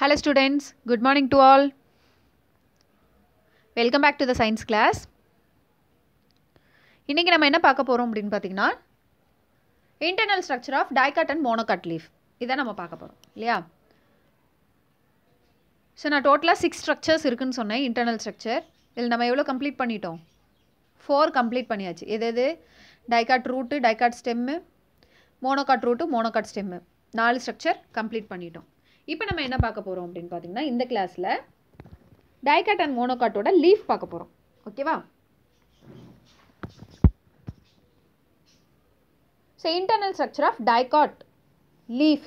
Hello students good morning to all. Welcome back to the science class இன்றைக்கி நம்ம என்ன பார்க்க போகிறோம் அப்படின்னு பார்த்தீங்கன்னா internal structure of dicot and monocot leaf இதை நம்ம பார்க்க போகிறோம் இல்லையா ஸோ நான் டோட்டலாக சிக்ஸ் ஸ்ட்ரக்சர்ஸ் இருக்குதுன்னு சொன்னேன் இன்டர்னல் ஸ்ட்ரக்சர் இதில் நம்ம எவ்வளோ கம்ப்ளீட் பண்ணிட்டோம் ஃபோர் கம்ப்ளீட் பண்ணியாச்சு எது எது dicot root dicot stem monocot root monocot stem நாலு ஸ்ட்ரக்சர் கம்ப்ளீட் பண்ணிட்டோம் இப்போ நம்ம என்ன பார்க்க போகிறோம் அப்படின்னு பார்த்தீங்கன்னா இந்த கிளாஸில் டைகாட் அண்ட் மோனோகாட்டோட லீஃப் பார்க்க போகிறோம் ஓகேவா so internal structure of dicot leaf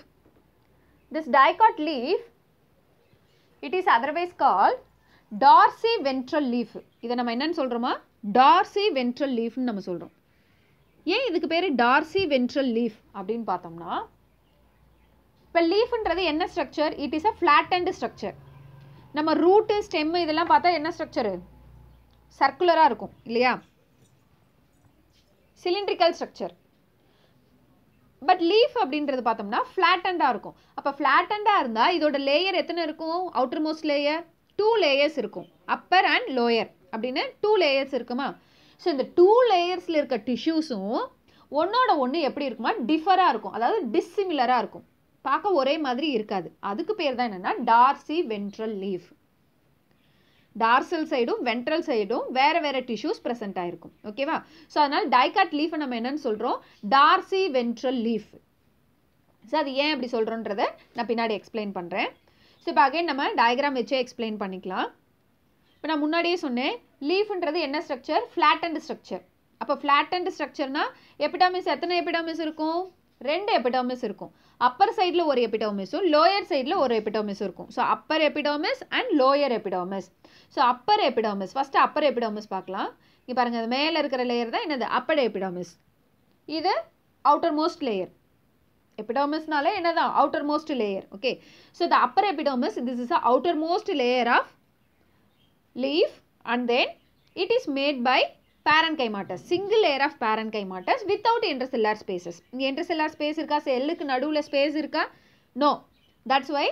this dicot leaf it is otherwise call dorsiventral leaf இதை நம்ம என்னன்னு சொல்கிறோமா டார்சி வென்ட்ரல் லீஃப்னு நம்ம சொல்கிறோம் ஏன் இதுக்கு பேர் டார்சி வென்ட்ரல் லீஃப் அப்படின்னு பார்த்தோம்னா இப்போ லீஃப்ன்றது என்ன structure it is a flattened structure நம்ம ரூட்டு ஸ்டெம்மு இதெல்லாம் பார்த்தா என்ன ஸ்ட்ரக்சரு சர்க்குலராக இருக்கும் இல்லையா சிலிண்ட்ரிக்கல் ஸ்ட்ரக்சர் பட் லீஃப் அப்படின்றது பார்த்தோம்னா ஃப்ளாட்டண்டாக இருக்கும் அப்போ ஃப்ளாட்டண்டாக இருந்தால் இதோட லேயர் எத்தனை இருக்கும் outermost layer two layers இருக்கும் அப்பர் அண்ட் லோயர் அப்படின்னு டூ லேயர்ஸ் இருக்குமா ஸோ இந்த டூ லேயர்ஸில் இருக்க டிஷ்யூஸும் ஒன்னோட ஒன்று எப்படி இருக்குமா டிஃபராக இருக்கும் அதாவது டிஸ்சிமிலராக இருக்கும் பார்க்க ஒரே மாதிரி இருக்காது அதுக்கு பேர் தான் என்னென்னா டார்சி வென்ட்ரல் லீஃப் டார்சல் சைடும் வென்ட்ரல் சைடும் வேறு வேறு டிஷ்யூஸ் ப்ரெசென்ட் ஆகிருக்கும் ஓகேவா ஸோ அதனால் டைகாட் லீஃப் நம்ம என்னன்னு சொல்கிறோம் டார்சி வென்ட்ரல் லீஃப் ஸோ அது ஏன் அப்படி சொல்கிறோன்றதை நான் பின்னாடி எக்ஸ்பிளைன் பண்ணுறேன் ஸோ இப்போ அகைன் நம்ம டயக்ராம் வச்சே எக்ஸ்பிளைன் பண்ணிக்கலாம் இப்போ நான் முன்னாடியே சொன்னேன் லீஃப்ன்றது என்ன ஸ்ட்ரக்சர் அண்ட் ஸ்ட்ரக்சர் அப்போ ஃப்ளாட்டன்ட் ஸ்ட்ரக்சர்னால் எபிடாமிஸ் எத்தனை எபிடாமிஸ் இருக்கும் ரெண்டு எபிடோமிஸ் இருக்கும் அப்பர் சைடில் ஒரு எபிடோமிஸும் லோயர் சைடில் ஒரு எபிடோமிஸும் இருக்கும் so upper epidermis and lower epidermis so upper epidermis first upper epidermis பார்க்கலாம் இங்கே பாருங்கள் அது மேலே இருக்கிற லேயர் தான் என்னது அப்பர் எபிடோமிஸ் இது அவுட்டர் மோஸ்ட் லேயர் எபிடோமிஸ்னால என்னதான் outermost layer okay so the upper epidermis this is a outermost layer of leaf and then it is made by கைமாட்டஸ் single layer of parenchyma without without intercellular spaces இங்கே intercellular space இருக்கா செல்லுக்கு நடுவில் space இருக்கா no that's why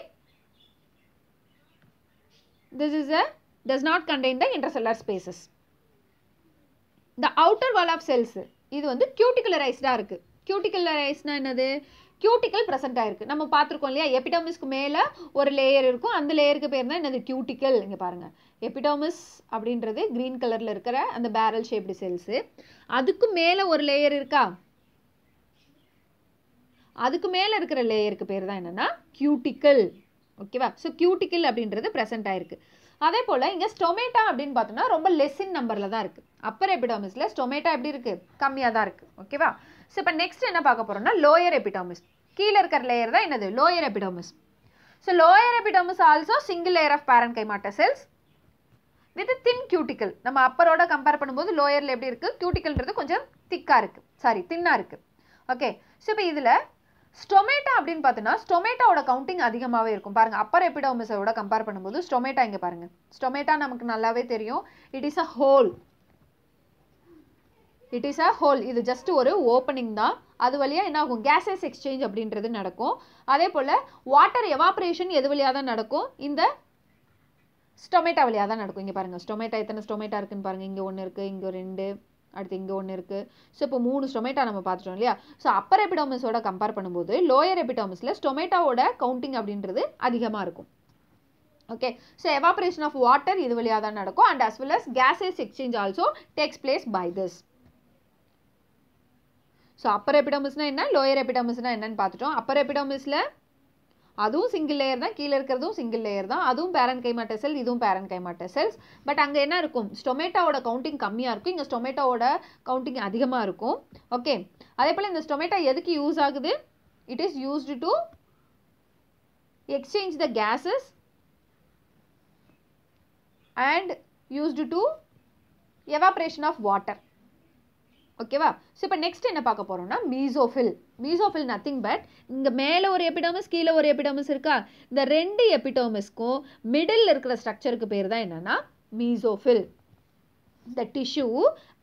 is a does not contain the the intercellular spaces the outer wall of cells இது வந்து கியூட்டிகுலரைஸ்டாக இருக்குது கியூட்டிகுலரைஸ்னா என்னது கியூட்டிக்கல் ப்ரெசென்ட் ஆயிருக்கு நம்ம பார்த்துருக்கோம் இல்லையா எபிடோமிஸ்க்கு மேலே ஒரு லேயர் இருக்கும் அந்த லேயருக்கு பேர் தான் என்னது கியூட்டிக்கல் இங்கே பாருங்கள் எபிடோமிஸ் அப்படின்றது க்ரீன் கலரில் இருக்கிற அந்த பேரல் ஷேப்டு செல்ஸு அதுக்கு மேலே ஒரு லேயர் இருக்கா அதுக்கு மேலே இருக்கிற லேயருக்கு பேர் தான் என்னென்னா கியூட்டிக்கல் ஓகேவா ஸோ கியூட்டிக்கல் அப்படின்றது ப்ரெசென்ட் ஆயிருக்கு அதே போல் இங்கே ஸ்டொமேட்டா அப்படின்னு பார்த்தோம்னா ரொம்ப லெஸ்ஸின் நம்பரில் தான் இருக்குது அப்பர் எபிடாமிஸில் ஸ்டொமேட்டா எப்படி இருக்குது கம்மியாக தான் இருக்குது ஓகேவா ஸோ இப்போ நெக்ஸ்ட் என்ன பார்க்க போகிறோம்னா லோயர் எபிடோமிஸ் கீழே இருக்கிற லேயர் தான் என்னது lower epidermis so lower epidermis also single layer of parenchyma cells with thin cuticle நம்ம அப்பரோட கம்பேர் பண்ணும்போது லோயரில் எப்படி இருக்குது கியூட்டிக்கல்ன்றது கொஞ்சம் திக்காக இருக்குது சாரி தின்னாக இருக்குது ஓகே ஸோ இப்போ இதில் ஸ்டொமேட்டா அப்படின்னு பார்த்தோன்னா ஸ்டொமேட்டாவோட கவுண்டிங் அதிகமாகவே இருக்கும் பாருங்கள் அப்பர் எபிடோமிஸோட கம்பேர் பண்ணும்போது ஸ்டொமேட்டா இங்கே பாருங்கள் ஸ்டொமேட்டா நமக்கு நல்லாவே தெரியும் it is a hole it is a hole இது ஜஸ்ட் ஒரு ஓப்பனிங் தான் அது வழியாக என்ன ஆகும் கேஸஸ் எக்ஸ்சேஞ்ச் அப்படின்றது நடக்கும் அதே போல் வாட்டர் எவாப்ரேஷன் எது வழியாக தான் நடக்கும் இந்த ஸ்டொமேட்டா வழியாக தான் நடக்கும் இங்கே பாருங்கள் ஸ்டொமேட்டா எத்தனை ஸ்டொமேட்டா இருக்குன்னு பாருங்கள் இங்கே ஒன்று இருக்குது இங்கே ரெண்டு அடுத்து இங்கே ஒன்று இருக்குது ஸோ இப்போ மூணு ஸ்டொமேட்டா நம்ம பார்த்துட்டோம் இல்லையா ஸோ அப்பர் எபிடாமஸோட கம்பேர் பண்ணும்போது லோயர் எபிடாமஸில் ஸ்டொமேட்டாவோட கவுண்டிங் அப்படின்றது அதிகமாக இருக்கும் okay so evaporation of water இது வழியாக தான் நடக்கும் and as well as gases exchange also takes place by this so upper எப்பிடமிஸ்னால் என்ன லோயர் எபிடமிஸ்னால் என்னன்னு பார்த்துட்டோம் அப்பர் எபிடமிஸில் அதுவும் சிங்கிள் லேயர் தான் கீழே இருக்கிறதும் சிங்கிள் லேயர் தான் அதுவும் பேரன் கைமாட்ட செல் இதுவும் பேரன் கைமாட்ட செல்ஸ் பட் அங்கே என்ன இருக்கும் ஸ்டொமேட்டோவோட கவுண்டிங் கம்மியாக இருக்கும் இங்கே ஸ்டொமேட்டோவோட கவுண்டிங் அதிகமாக இருக்கும் ஓகே அதே போல் இந்த ஸ்டொமேட்டோ எதுக்கு யூஸ் ஆகுது it is used to exchange the gases and used to evaporation of water ஓகேவா ஸோ இப்போ நெக்ஸ்ட் என்ன பார்க்க போகிறோம்னா மீசோஃபில் மீசோஃபில் நத்திங் பட் இங்கே மேலே ஒரு எபிடோமஸ் கீழே ஒரு எபிடோமஸ் இருக்கா இந்த ரெண்டு எபிடோமஸ்க்கும் மிடில் இருக்கிற ஸ்ட்ரக்சருக்கு பேர் தான் என்னென்னா mesophyll the tissue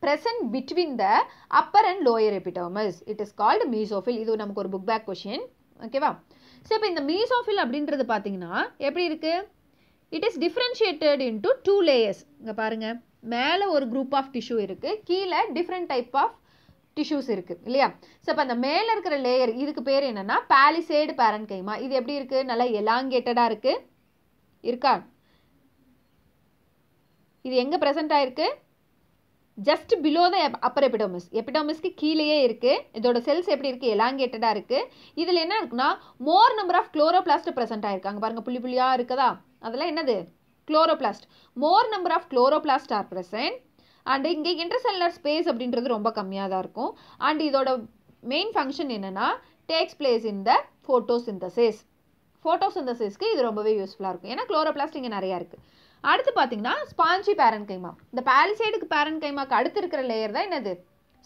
present between the upper and lower epidermis. It is called mesophyll இது நமக்கு ஒரு புக் பேக் கொஷின் ஓகேவா ஸோ இப்போ இந்த மீசோஃபில் அப்படின்றது பார்த்தீங்கன்னா எப்படி இருக்குது it is differentiated to two layers இங்கே பாருங்கள் மேலே ஒரு குரூப் ஆஃப் டிஷ்யூ இருக்குது கீழே டிஃப்ரெண்ட் டைப் ஆஃப் டிஷ்யூஸ் இருக்குது இல்லையா ஸோ இப்போ அந்த மேலே இருக்கிற லேயர் இதுக்கு பேர் என்னென்னா பேலிசேடு பேரன்கைமா இது எப்படி இருக்குது நல்லா எலாங்கேட்டடாக இருக்குது இருக்கா இது எங்கே ப்ரெசென்ட் ஆகிருக்கு just below the upper epidermis எபிடோமிஸ்க்கு கீழேயே இருக்குது இதோட செல்ஸ் எப்படி இருக்குது எலாங்கேட்டடாக இருக்குது இதில் என்ன இருக்குன்னா more number of chloroplast present ஆகிருக்கு பாருங்கள் புள்ளி புள்ளியாக இருக்குதா அதெல்லாம் என்னது chloroplast more number of chloroplast are present and இங்கே இன்டர்செல்லர் ஸ்பேஸ் அப்படின்றது ரொம்ப கம்மியாக தான் இருக்கும் அண்ட் இதோட மெயின் ஃபங்க்ஷன் என்னென்னா takes place in the photosynthesis ஃபோட்டோசிந்தசிஸ்க்கு இது ரொம்பவே யூஸ்ஃபுல்லாக இருக்கும் ஏன்னா குளோரோபிளாஸ்ட் இங்கே நிறையா இருக்குது அடுத்து பார்த்தீங்கன்னா ஸ்பாஞ்சி பேரன் கைமா இந்த பேலிசைடுக்கு பேரன் கைமாக்கு அடுத்து இருக்கிற லேயர் தான் என்னது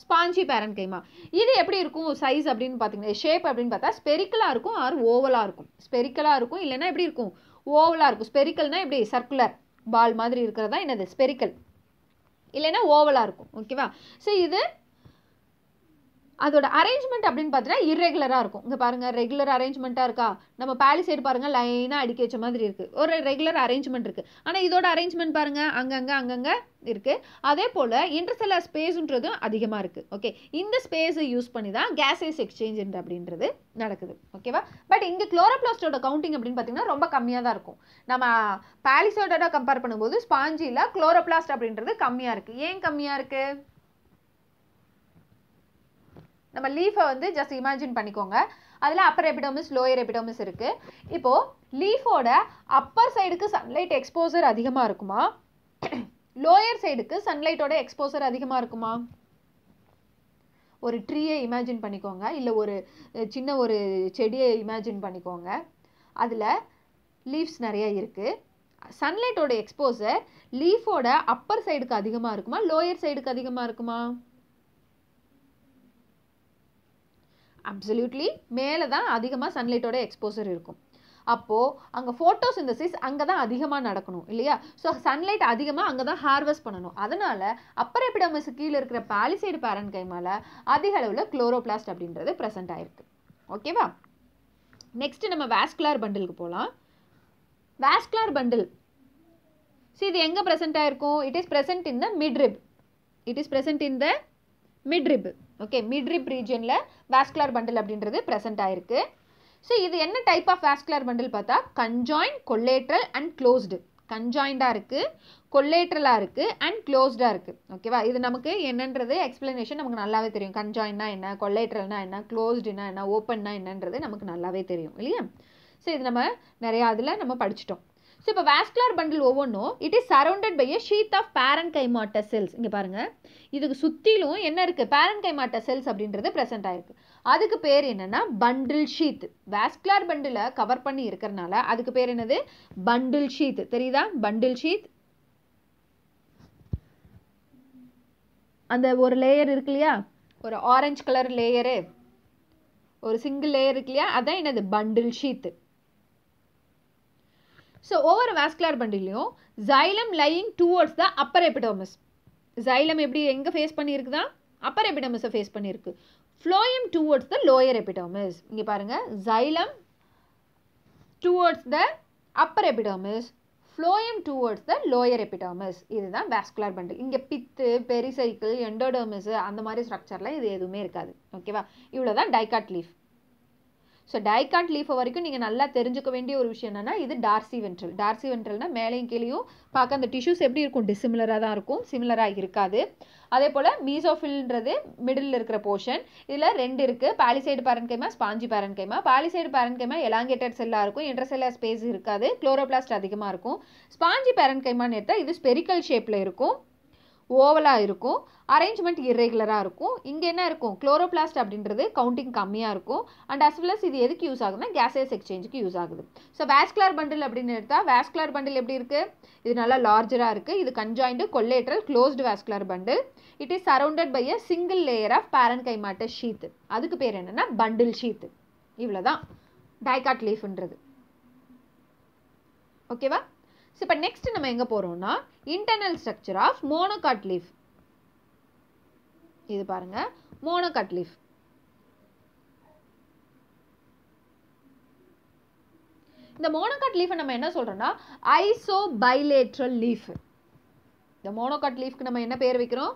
ஸ்பாஞ்சி பேரன் கைமா இது எப்படி இருக்கும் சைஸ் அப்படின்னு பார்த்தீங்கன்னா ஷேப் அப்படின்னு பார்த்தா ஸ்பெரிக்கலாக இருக்கும் ஆர் ஓவலாக இருக்கும் ஸ்பெரிக்கலாக இருக்கும் இல்லைன்னா எப்படி இருக்கும் ஓவலாக இருக்கும் ஸ்பெரிக்கல்னால் எப்படி சர்க்குலர் பால் மாதிரி இருக்கிறது தான் என்னது ஸ்பெரிக்கல் இல்லைன்னா ஓவலாக இருக்கும் ஓகேவா ஸோ இது அதோட அரேஞ்ச்மெண்ட் அப்படின்னு பார்த்தீங்கன்னா இரெகுலராக இருக்கும் இங்கே பாருங்கள் ரெகுலர் அரேஞ்ச்மெண்ட்டாக இருக்கா நம்ம பேலி சைடு பாருங்கள் லைனாக அடிக்க வச்ச மாதிரி இருக்குது ஒரு ரெகுலர் அரேஞ்ச்மெண்ட் இருக்குது ஆனால் இதோட அரேஞ்ச்மெண்ட் பாருங்கள் அங்கங்கே அங்கங்கே இருக்குது அதே போல் இன்டர்செல்ல ஸ்பேஸுன்றதும் அதிகமாக இருக்குது ஓகே இந்த ஸ்பேஸை யூஸ் பண்ணி தான் கேசஸ் எக்ஸ்சேஞ்ச் அப்படின்றது நடக்குது ஓகேவா பட் இங்கே குளோரோபிளாஸ்டோட கவுண்டிங் அப்படின்னு பார்த்தீங்கன்னா ரொம்ப கம்மியாக தான் இருக்கும் நம்ம பேலிசோடோட கம்பேர் பண்ணும்போது ஸ்பாஞ்சியில் குளோரோபிளாஸ்ட் அப்படின்றது கம்மியாக இருக்குது ஏன் கம்மியாக இருக்குது நம்ம லீஃபை வந்து ஜஸ்ட் இமேஜின் பண்ணிக்கோங்க அதில் அப்பர் எபிடோமிஸ் லோயர் எபிடோமிஸ் இருக்குது இப்போது லீஃபோட அப்பர் சைடுக்கு சன்லைட் எக்ஸ்போசர் அதிகமாக இருக்குமா லோயர் சைடுக்கு சன்லைட்டோட எக்ஸ்போசர் அதிகமாக இருக்குமா ஒரு ட்ரீயை இமேஜின் பண்ணிக்கோங்க இல்லை ஒரு சின்ன ஒரு செடியை இமேஜின் பண்ணிக்கோங்க அதில் லீவ்ஸ் நிறைய இருக்குது சன்லைட்டோட எக்ஸ்போசர் லீஃபோட அப்பர் சைடுக்கு அதிகமாக இருக்குமா லோயர் சைடுக்கு அதிகமாக இருக்குமா அப்சல்யூட்லி மேலே தான் அதிகமாக சன்லைட்டோட எக்ஸ்போசர் இருக்கும் அப்போது அங்கே சிந்தசிஸ் அங்கே தான் அதிகமாக நடக்கணும் இல்லையா ஸோ சன்லைட் அதிகமாக அங்கே தான் ஹார்வெஸ்ட் பண்ணணும் அதனால் அப்பர் எப்படமஸு கீழே இருக்கிற பாலிசைடு பேரன் மேலே அதிக அளவில் குளோரோபிளாஸ்ட் அப்படின்றது ப்ரெசென்ட் ஆகிருக்கு ஓகேவா நெக்ஸ்ட்டு நம்ம வேஸ்குலார் பண்டிலுக்கு போகலாம் வேஸ்குலார் பண்டில் சி இது எங்கே ப்ரெசென்ட் ஆகிருக்கும் it is present in the midrib it is present in the midrib okay midrib ரீஜனில் வேஸ்குலர் பண்டில் அப்படின்றது ப்ரெசென்ட் ஆயிருக்கு ஸோ இது என்ன டைப் ஆஃப் வேஸ்குலர் பண்டில் பார்த்தா கன்ஜாயின் கொல்லேட்ரல் அண்ட் க்ளோஸ்டு கன்ஜாயிண்டாக இருக்குது கொல்லேட்ரலாக இருக்குது அண்ட் க்ளோஸ்டாக இருக்குது ஓகேவா இது நமக்கு என்னன்றது எக்ஸ்ப்ளனேஷன் நமக்கு நல்லாவே தெரியும் கன்ஜாயின்னா என்ன கொல்லேட்ரல்னா என்ன க்ளோஸ்டுனா என்ன ஓப்பன்னா என்னன்றது நமக்கு நல்லாவே தெரியும் இல்லையா ஸோ இது நம்ம நிறையா அதில் நம்ம படிச்சிட்டோம் ஸோ இப்போ வாஸ்குலர் பண்டில் ஒவ்வொன்றும் it is surrounded by a sheet of parenchyma cells இங்கே பாருங்கள் இதுக்கு சுற்றிலும் என்ன இருக்குது பேரன் கைமாட்ட செல்ஸ் அப்படின்றது ப்ரெசென்ட் ஆகிருக்கு அதுக்கு பேர் என்னென்னா பண்டில் ஷீத் வாஸ்குலர் பண்டிலை கவர் பண்ணி இருக்கிறனால அதுக்கு பேர் என்னது பண்டில் ஷீத் தெரியுதா பண்டில் ஷீத் அந்த ஒரு லேயர் இருக்கு இல்லையா ஒரு ஆரஞ்சு கலர் லேயரு ஒரு சிங்கிள் லேயர் இருக்கு இல்லையா அதான் என்னது பண்டில் ஷீத்து ஸோ ஒவ்வொரு வேஸ்குலர் பண்டிலையும் xylem lying towards the upper epidermis xylem எப்படி எங்கே ஃபேஸ் பண்ணியிருக்குதான் அப்பர் எபிடோமஸை ஃபேஸ் பண்ணியிருக்கு phloem towards the lower epidermis இங்கே பாருங்கள் xylem towards the upper epidermis phloem towards the lower epidermis இதுதான் வேஸ்குலர் பண்டில் இங்கே பித்து பெரிசைக்கிள் எண்டோடோமஸ் அந்த மாதிரி ஸ்ட்ரக்சர்லாம் இது எதுவுமே இருக்காது ஓகேவா இவ்வளோ தான் டைகாட் லீஃப் ஸோ டைகாட் லீஃபை வரைக்கும் நீங்கள் நல்லா தெரிஞ்சுக்க வேண்டிய ஒரு விஷயம் என்னென்னா இது டார்சி வென்ட்ரல் டார்சி வென்ட்ரல்னா மேலேயும் கீழேயும் பார்க்க அந்த டிஷ்யூஸ் எப்படி இருக்கும் டிசிமிலராக தான் இருக்கும் சிமிலராக இருக்காது அதே போல் மீசோஃபில்ன்றது மிடில் இருக்கிற போர்ஷன் இதில் ரெண்டு இருக்குது palisade parenchyma spongy parenchyma palisade parenchyma elongated செல்லாக இருக்கும் இன்டர்செல்லார் ஸ்பேஸ் இருக்காது குளோரோபிளாஸ்ட் அதிகமாக இருக்கும் ஸ்பாஞ்சி பேரன்கைமான்னு எடுத்தால் இது ஸ்பெரிக்கல் ஷேப்பில் இருக்கும் ஓவலாக இருக்கும் அரேஞ்ச்மெண்ட் இர்ரெகுலராக இருக்கும் இங்கே என்ன இருக்கும் குளோரோபிளாஸ்ட் அப்படின்றது கவுண்டிங் கம்மியாக இருக்கும் அண்ட் அஸ் வெல் அஸ் இது எதுக்கு யூஸ் ஆகுதுன்னா கேசஸ் எக்ஸ்சேஞ்சுக்கு யூஸ் ஆகுது ஸோ வேஸ்குலர் பண்டில் அப்படின்னு எடுத்தால் வேஸ்குலர் பண்டில் எப்படி இருக்குது இது நல்லா லார்ஜராக இருக்குது இது conjoint collateral closed vascular bundle it is surrounded by a single layer of parenchyma ஷீத்து அதுக்கு பேர் என்னென்னா பண்டில் ஷீத்து இவ்வளோதான் டைகாட் லீஃப்ன்றது ஓகேவா ஸோ இப்போ நெக்ஸ்ட் நம்ம எங்கே போகிறோம்னா internal structure of monocot leaf இது பாருங்க மோனோகாட் லீஃப் இந்த மோனோகாட் லீஃபை நம்ம என்ன சொல்கிறோம்னா ஐசோ பைலேட்ரல் லீஃப் இந்த மோனோகாட் லீஃப்க்கு நம்ம என்ன பேர் வைக்கிறோம்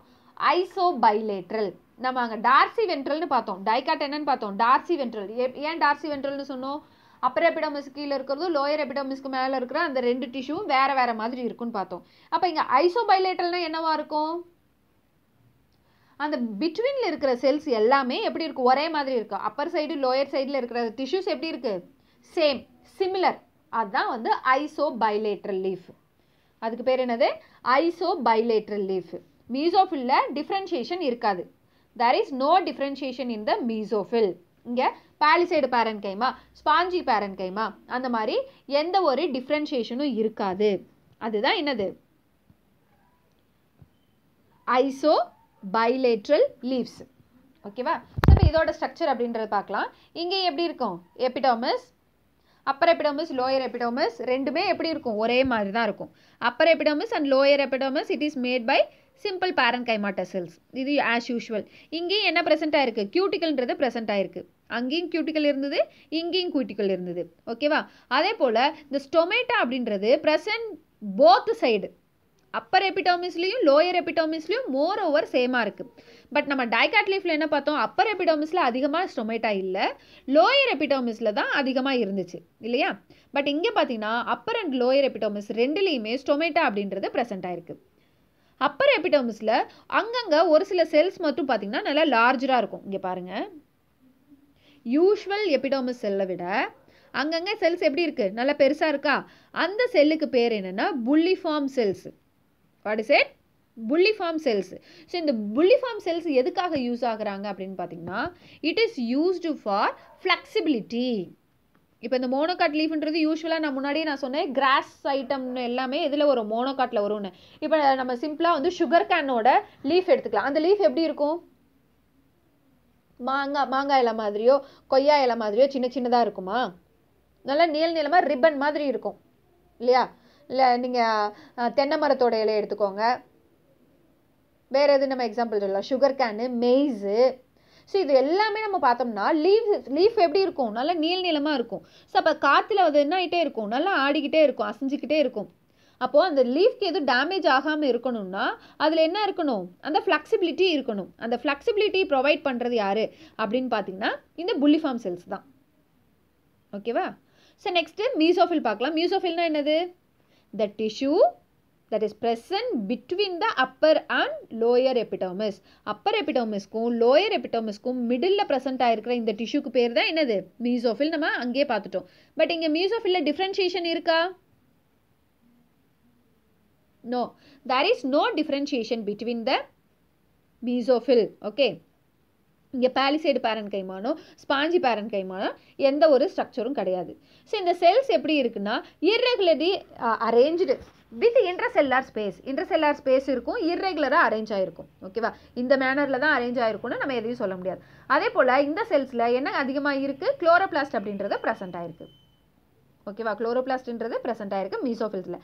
ஐசோ பைலேட்ரல் நம்ம அங்கே டார்சி வென்ட்ரல்னு பார்த்தோம் டைகாட் என்னன்னு பார்த்தோம் டார்சி வென்ட்ரல் ஏன் டார்சி வென்ட்ரல்னு சொன்னோம் அப்பர் எபிடமிஸ் கீழே இருக்கிறதும் லோயர் எபிடமிஸ்க்கு மேலே இருக்கிற அந்த ரெண்டு டிஷ்யூவும் வேறு வேறு மாதிரி இருக்குன்னு பார்த்தோம் அப்போ இங்கே ஐசோபைலேட்டல்னால் என்னவா இருக்கும் அந்த பிட்வீனில் இருக்கிற செல்ஸ் எல்லாமே எப்படி இருக்கும் ஒரே மாதிரி இருக்கும் அப்பர் சைடு லோயர் சைடில் இருக்கிற டிஷ்யூஸ் எப்படி இருக்குது சேம் சிமிலர் அதுதான் வந்து ஐசோ பைலேட்ரல் லீஃப் அதுக்கு பேர் என்னது ஐசோ பைலேட்ரல் லீஃப் மீசோஃபில்ல டிஃப்ரென்ஷியேஷன் இருக்காது there is no differentiation in the mesophyll இங்கே பாலிசைடு பேரன்கைமா ஸ்பாஞ்சி பேரன்கைமா அந்த மாதிரி எந்த ஒரு டிஃப்ரென்ஷியேஷனும் இருக்காது அதுதான் என்னது ஐசோ பைலேட்ரல் லீவ்ஸ் ஓகேவா இப்போ இதோட ஸ்ட்ரக்சர் அப்படின்றத பார்க்கலாம் இங்கே எப்படி இருக்கும் எபிடோமஸ் அப்பர் எபிடோமஸ் லோயர் எபிடோமஸ் ரெண்டுமே எப்படி இருக்கும் ஒரே மாதிரி தான் இருக்கும் upper epidermis and lower epidermis it is made by simple parenchymatous இது ஆஸ் யூஷுவல் இங்கேயும் என்ன ப்ரெசென்ட் ஆயிருக்கு கியூட்டிக்கல்ன்றது ப்ரெசென்ட் ஆயிருக்கு அங்கேயும் கியூட்டிக்கல் இருந்தது இங்கேயும் கியூட்டிக்கல் இருந்தது ஓகேவா அதே போல் இந்த ஸ்டொமேட்டா அப்படின்றது ப்ரெசன்ட் போத் சைடு அப்பர் எபிடோமிஸ்லேயும் லோயர் எபிடோமிஸ்லேயும் மோர் ஓவர் சேமாக இருக்குது பட் நம்ம டைகாட் லீஃபில் என்ன பார்த்தோம் அப்பர் எபிடோமிஸில் அதிகமாக ஸ்டொமேட்டா இல்லை லோயர் எபிடோமிஸில் தான் அதிகமாக இருந்துச்சு இல்லையா பட் இங்கே பார்த்தீங்கன்னா அப்பர் அண்ட் லோயர் எபிடோமிஸ் ரெண்டுலேயுமே ஸ்டொமேட்டா அப்படின்றது ப்ரெசென்ட் ஆயிருக்கு அப்பர் எபிடோமிஸில் அங்கங்கே ஒரு சில செல்ஸ் மட்டும் பார்த்தீங்கன்னா நல்லா லார்ஜராக இருக்கும் இங்கே பாருங்கள் யூஷுவல் எபிடோமஸ் செல்லை விட அங்கங்கே செல்ஸ் எப்படி இருக்குது நல்லா பெருசாக இருக்கா அந்த செல்லுக்கு பேர் என்னென்னா bulliform cells what is it bulliform cells so இந்த புள்ளிஃபார்ம் செல்ஸ் எதுக்காக யூஸ் ஆகுறாங்க அப்படின்னு பார்த்தீங்கன்னா it is used for flexibility இப்போ இந்த மோனோகாட் லீஃப்ன்றது யூஸ்வலாக நான் முன்னாடியே நான் சொன்னேன் கிராஸ் ஐட்டம்னு எல்லாமே இதில் ஒரு மோனோகாட்டில் வரும்னு இப்போ நம்ம சிம்பிளாக வந்து சுகர் கேனோட லீஃப் எடுத்துக்கலாம் அந்த லீஃப் எப்படி இருக்கும் மாங்காய் மாங்காய் இலை மாதிரியோ கொய்யா இலை மாதிரியோ சின்ன சின்னதாக இருக்குமா நல்லா நீள நீளமாக ரிப்பன் மாதிரி இருக்கும் இல்லையா இல்லை நீங்கள் தென்னை மரத்தோட இலையை எடுத்துக்கோங்க வேறு எது நம்ம எக்ஸாம்பிள் சொல்லலாம் சுகர் கேனு மெய்ஸு ஸோ இது எல்லாமே நம்ம பார்த்தோம்னா லீவ் லீஃப் எப்படி இருக்கும் நல்லா நீள் நீளமாக இருக்கும் ஸோ அப்போ காற்றுல அது என்ன ஆகிட்டே இருக்கும் நல்லா ஆடிக்கிட்டே இருக்கும் அசைஞ்சிக்கிட்டே இருக்கும் அப்போது அந்த லீஃப்க்கு எதுவும் டேமேஜ் ஆகாமல் இருக்கணும்னா அதில் என்ன இருக்கணும் அந்த ஃப்ளெக்சிபிலிட்டி இருக்கணும் அந்த ஃப்ளெக்சிபிலிட்டி ப்ரொவைட் பண்ணுறது யார் அப்படின்னு பார்த்தீங்கன்னா இந்த புல்லிஃபார்ம் செல்ஸ் தான் ஓகேவா ஸோ நெக்ஸ்ட்டு மியூசோஃபில் பார்க்கலாம் மியூசோஃபில்னா என்னது the tissue that is present between the upper and lower epidermis upper எபிடோமிஸ்க்கும் லோயர் எபிடோமிஸ்க்கும் மிடில் ப்ரெசென்ட் ஆகிருக்கிற இந்த டிஷ்யூக்கு பேர் தான் என்னது மியூசோஃபில் நம்ம அங்கேயே பார்த்துட்டோம் பட் இங்கே மியூசோஃபில் டிஃப்ரென்ஷியேஷன் இருக்கா No, there is no differentiation between the mesophil. Okay. இங்கே பேலிசைடு பேரன் கைமானோ ஸ்பாஞ்சி பேரன் கைமானோ எந்த ஒரு ஸ்ட்ரக்சரும் கிடையாது ஸோ இந்த செல்ஸ் எப்படி இருக்குன்னா irregularly arrange with intercellular space intercellular space இருக்கும் இர்ரெகுலராக அரேஞ்ச் ஆகிருக்கும் ஓகேவா இந்த மேனரில் தான் அரேஞ்ச் ஆகிருக்கும்னு நம்ம எதையும் சொல்ல முடியாது அதே போல் இந்த செல்ஸில் என்ன அதிகமாக இருக்குது குளோரோபிளாஸ்ட் அப்படின்றத ப்ரெசென்ட் ஆகிருக்கு ஓகேவா குளோரோபிளாஸ்ட்ன்றது ப்ரெசென்ட் ஆயிருக்கு மீசோஃபில்ஸில்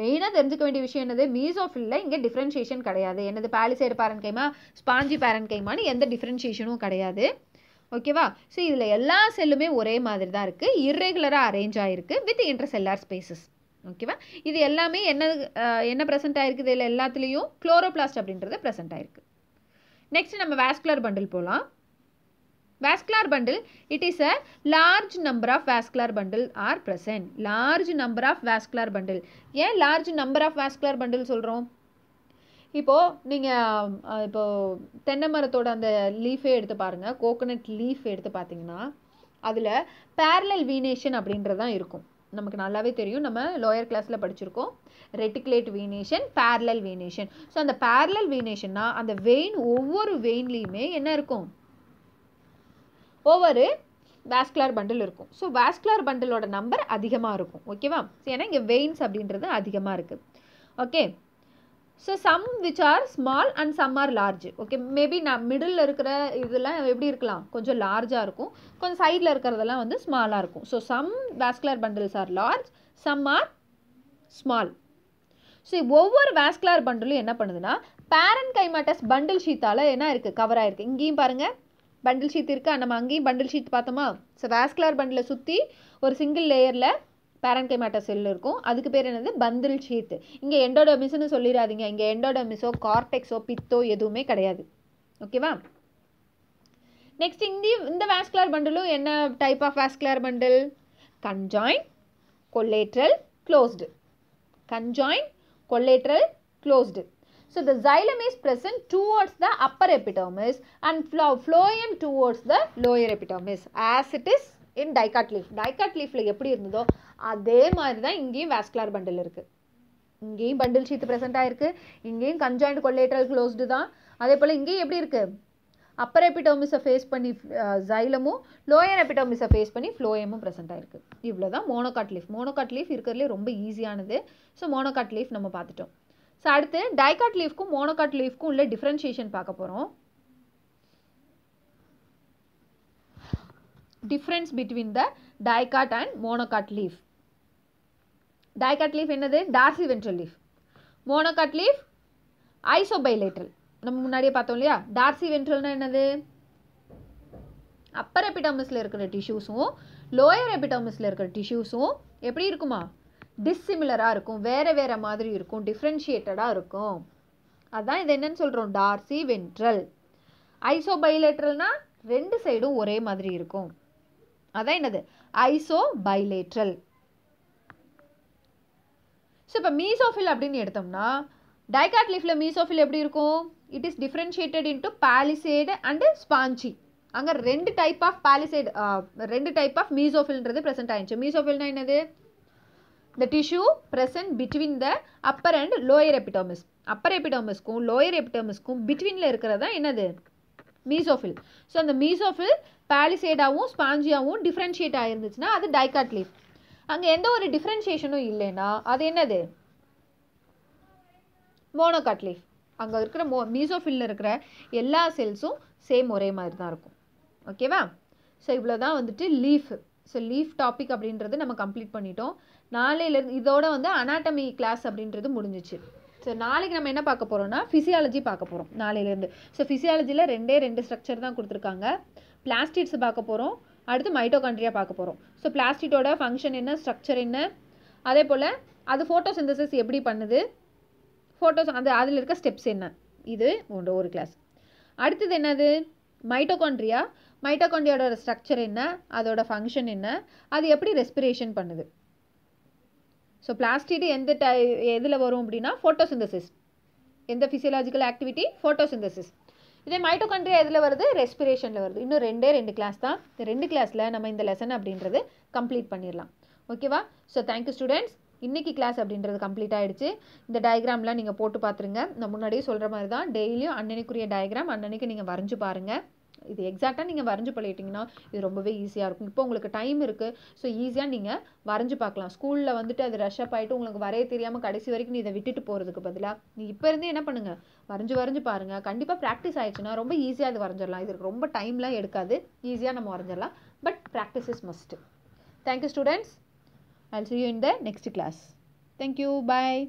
மெயினாக தெரிஞ்சுக்க வேண்டிய விஷயம் என்னது மீசோஃபில்ல இங்கே டிஃப்ரென்ஷியேஷன் கிடையாது என்னது பாலிசைடு பேரன் கைமா ஸ்பாஞ்சி பேரன் கைமான்னு எந்த டிஃப்ரென்ஷியேஷனும் கிடையாது ஓகேவா ஸோ இதில் எல்லா செல்லுமே ஒரே மாதிரி தான் இருக்குது இர்ரெகுலராக அரேஞ்ச் ஆகிருக்கு வித் இன்டர்செல்லார் ஸ்பேசஸ் ஓகேவா இது எல்லாமே என்ன என்ன ப்ரெசென்ட் ஆயிருக்கு இதில் எல்லாத்துலேயும் குளோரோபிளாஸ்ட் அப்படின்றது ப்ரெசென்ட் ஆயிருக்கு நெக்ஸ்ட் நம்ம வேஸ்குலர் பண்டில் போகலாம் vascular bundle it is a large number of vascular bundle are present large number of vascular bundle ஏன் large number of vascular bundle சொல்கிறோம் இப்போது நீங்கள் இப்போது தென்னை மரத்தோட அந்த லீஃபே எடுத்து பாருங்கள் கோகோனட் லீஃப் எடுத்து பார்த்தீங்கன்னா அதில் பேரலல் வீனேஷன் அப்படின்றது தான் இருக்கும் நமக்கு நல்லாவே தெரியும் நம்ம லோயர் கிளாஸில் படிச்சிருக்கோம் reticulate venation parallel venation so அந்த பேரலல் வீனேஷன்னா அந்த வெயின் ஒவ்வொரு வெயின்லேயுமே என்ன இருக்கும் ஒவ்வொரு வேஸ்குலர் பண்டில் இருக்கும் ஸோ வேஸ்குலர் பண்டிலோட நம்பர் அதிகமாக இருக்கும் ஓகேவா ஸோ ஏன்னா இங்கே வெயின்ஸ் அப்படின்றது அதிகமாக இருக்குது okay so some which are small and some are large okay maybe நான் மிடில் இருக்கிற இதெல்லாம் எப்படி இருக்கலாம் கொஞ்சம் லார்ஜாக இருக்கும் கொஞ்சம் சைடில் இருக்கிறதெல்லாம் வந்து ஸ்மாலாக இருக்கும் so some vascular bundles are large some are small so ஒவ்வொரு வேஸ்குலர் பண்டிலும் என்ன பண்ணுதுன்னா பேரன் கைமாட்டஸ் பண்டில் ஷீத்தால் என்ன இருக்குது கவர் ஆகிருக்கு இங்கேயும் பாருங்கள் பண்டில் ஷீட் இருக்கா நம்ம அங்கேயும் பண்டில் ஷீட் பார்த்தோமா ஸோ வேஸ்குலர் பண்டிலை சுற்றி ஒரு சிங்கிள் லேயரில் பேரண்டைமாட்டா செல் இருக்கும் அதுக்கு பேர் என்னது பந்தில் ஷீத் இங்கே எண்டோடமிஸ்னு சொல்லிடாதீங்க இங்கே எண்டோடமிஸோ கார்டெக்ஸோ பித்தோ எதுவுமே கிடையாது ஓகேவா நெக்ஸ்ட் இந்த இந்த வேஸ்குலர் பண்டிலும் என்ன type of vascular bundle conjoint collateral closed conjoint collateral closed So the xylem is present towards the upper epitomis and phloem towards the lower epitomis as it is in dicot leaf. Dicot leafல எப்படி இருந்ததோ அதே மாதிரி தான் இங்கேயும் vascular bundle இருக்குது இங்கேயும் bundle Seethu present ஆகிருக்கு இங்கேயும் கன்ஜாயிண்ட் கொல்லேட்ரல் க்ளோஸ்டு தான் அதே போல் இங்கேயும் எப்படி இருக்குது அப்பர் எபிடோமிஸை ஃபேஸ் பண்ணி ஜைலமும் லோயர் எபிடோமிஸை ஃபேஸ் பண்ணி ஃப்ளோயமும் ப்ரெசென்ட் ஆகிருக்கு இவ்வளோ தான் மோனோகாட் லீஃப் மோனோகாட் லீஃப் இருக்கிறதுலே ரொம்ப ஈஸியானது ஸோ மோனோகாட் லீஃப் நம்ம பார்த்துட்டோம் ஸோ அடுத்து டைகாட் லீஃப்க்கும் மோனோகாட் லீஃப்க்கும் உள்ள டிஃப்ரென்ஷியேஷன் பார்க்க போகிறோம் difference between the dicot and monocot leaf dicot leaf என்னது dorsiventral leaf monocot leaf isobilateral நம்ம முன்னாடியே பார்த்தோம் இல்லையா டார்சி வென்ட்ரல்னா என்னது அப்பர் எபிடமிஸில் இருக்கிற டிஷ்யூஸும் லோயர் எபிடமிஸில் இருக்கிற டிஷ்யூஸும் எப்படி இருக்குமா டிஸ்சிமிலராக இருக்கும் வேறு வேறு மாதிரி இருக்கும் டிஃப்ரென்ஷியேட்டடாக இருக்கும் அதுதான் இது என்னன்னு சொல்கிறோம் டார்சி வென்ட்ரல் ஐசோ பைலேட்ரல்னா ரெண்டு சைடும் ஒரே மாதிரி இருக்கும் அதான் என்னது ஐசோ பைலேட்ரல் ஸோ இப்போ மீசோஃபில் அப்படின்னு எடுத்தோம்னா டைகாட் லீஃபில் மீசோஃபில் எப்படி இருக்கும் it is differentiated into palisade and spongy அங்கே ரெண்டு டைப் ஆஃப் பேலிசைடு ரெண்டு டைப் ஆஃப் மீசோஃபில்ன்றது ப்ரெசென்ட் ஆயிடுச்சு மீசோஃபில்னா என்னது the tissue present between the upper and lower epidermis upper lower lower பிட்வீனில் இருக்கிறது தான் என்னது மீசோஃபில் ஸோ அந்த மீசோஃபில் பேலிசேடாகவும் ஸ்பாஞ்சியாகவும் டிஃப்ரென்ஷியேட் ஆகிருந்துச்சுன்னா அது டைகாட் அங்கே எந்த ஒரு டிஃப்ரென்ஷியேஷனும் இல்லைன்னா அது என்னது மோனோகாட்லீஃப் அங்கே இருக்கிற மோ மீசோஃபில்ல இருக்கிற எல்லா செல்ஸும் சேம் ஒரே மாதிரி தான் இருக்கும் ஓகேவா ஸோ இவ்வளோ தான் வந்துட்டு லீஃப் ஸோ லீஃப் டாபிக் அப்படின்றது நம்ம கம்ப்ளீட் பண்ணிட்டோம் நாளையில இதோட வந்து அனாட்டமி கிளாஸ் அப்படின்றது முடிஞ்சிச்சு ஸோ நாளைக்கு நம்ம என்ன பார்க்க போகிறோம்னா ஃபிசியாலஜி பார்க்க போகிறோம் நாளையிலேருந்து ஸோ ஃபிசியாலஜியில் ரெண்டே ரெண்டு ஸ்ட்ரக்சர் தான் கொடுத்துருக்காங்க பிளாஸ்டிக்ஸ் பார்க்க போகிறோம் அடுத்து மைட்டோகான்ட்ரியா பார்க்க போகிறோம் ஸோ பிளாஸ்டிக்கோட ஃபங்க்ஷன் என்ன ஸ்ட்ரக்சர் என்ன அதே போல் அது ஃபோட்டோசிந்தசிஸ் எப்படி பண்ணுது ஃபோட்டோஸ் அந்த அதில் இருக்க ஸ்டெப்ஸ் என்ன இது ஒன்று ஒரு கிளாஸ் அடுத்தது என்னது மைட்டோகாண்ட்ரியா மைட்டோகான்ட்ரியோட ஸ்ட்ரக்சர் என்ன அதோட ஃபங்க்ஷன் என்ன அது எப்படி ரெஸ்பிரேஷன் பண்ணுது ஸோ பிளாஸ்டிடு எந்த டை எதில் வரும் அப்படின்னா ஃபோட்டோசிந்தசிஸ் எந்த ஃபிசியலாஜிக்கல் ஆக்டிவிட்டி ஃபோட்டோசிந்தசிஸ் இதே மைட்டோகாண்ட்ரியா எதில் வருது ரெஸ்பிரேஷனில் வருது இன்னும் ரெண்டே ரெண்டு கிளாஸ் தான் இந்த ரெண்டு கிளாஸில் நம்ம இந்த லெசன் அப்படின்றது கம்ப்ளீட் பண்ணிடலாம் ஓகேவா ஸோ தேங்க்யூ ஸ்டூடெண்ட்ஸ் இன்றைக்கி கிளாஸ் அப்படின்றது கம்ப்ளீட் ஆகிடுச்சு இந்த டயக்ராம்லாம் நீங்கள் போட்டு பார்த்துருங்க நான் முன்னாடியே சொல்கிற மாதிரி தான் டெய்லியும் அன்னன்னைக்குரிய டயக்ராம் அன்னன்னைக்கு நீங்கள் வரைஞ்சு பாருங்கள் இது எக்ஸாக்டாக நீங்கள் வரைஞ்சி பழகிட்டிங்கன்னா இது ரொம்பவே ஈஸியாக இருக்கும் இப்போ உங்களுக்கு டைம் இருக்குது ஸோ ஈஸியாக நீங்கள் வரைஞ்சி பார்க்கலாம் ஸ்கூலில் வந்துட்டு அது ரஷ்ஷப் ஆகிட்டு உங்களுக்கு வரைய தெரியாமல் கடைசி வரைக்கும் நீ இதை விட்டுட்டு போகிறதுக்கு பதிலாக நீ இப்போ இருந்தே என்ன பண்ணுங்கள் வரைஞ்சி வரைஞ்சி பாருங்கள் கண்டிப்பாக ப்ராக்டிஸ் ஆயிடுச்சுன்னா ரொம்ப ஈஸியாக அது வரைஞ்சிடலாம் இதுக்கு ரொம்ப டைம்லாம் எடுக்காது ஈஸியாக நம்ம வரைஞ்சிடலாம் but practice is must thank you students I see you in the next class thank you bye